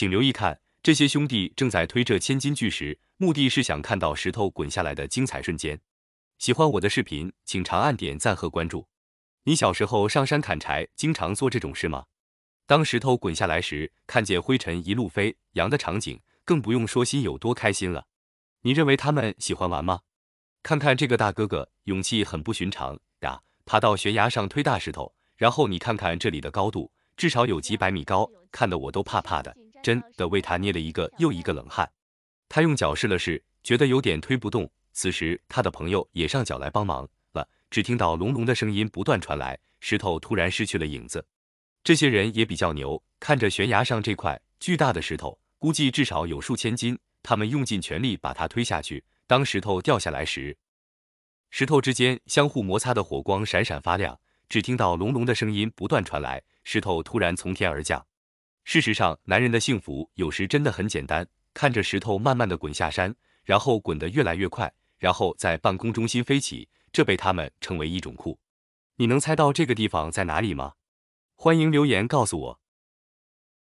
请留意看，这些兄弟正在推着千斤巨石，目的是想看到石头滚下来的精彩瞬间。喜欢我的视频，请长按点赞和关注。你小时候上山砍柴，经常做这种事吗？当石头滚下来时，看见灰尘一路飞扬的场景，更不用说心有多开心了。你认为他们喜欢玩吗？看看这个大哥哥，勇气很不寻常呀！爬到悬崖上推大石头，然后你看看这里的高度，至少有几百米高，看得我都怕怕的。真的为他捏了一个又一个冷汗。他用脚试了试，觉得有点推不动。此时，他的朋友也上脚来帮忙了。只听到隆隆的声音不断传来，石头突然失去了影子。这些人也比较牛，看着悬崖上这块巨大的石头，估计至少有数千斤。他们用尽全力把它推下去。当石头掉下来时，石头之间相互摩擦的火光闪闪发亮。只听到隆隆的声音不断传来，石头突然从天而降。事实上，男人的幸福有时真的很简单。看着石头慢慢的滚下山，然后滚得越来越快，然后在办公中心飞起，这被他们称为一种酷。你能猜到这个地方在哪里吗？欢迎留言告诉我。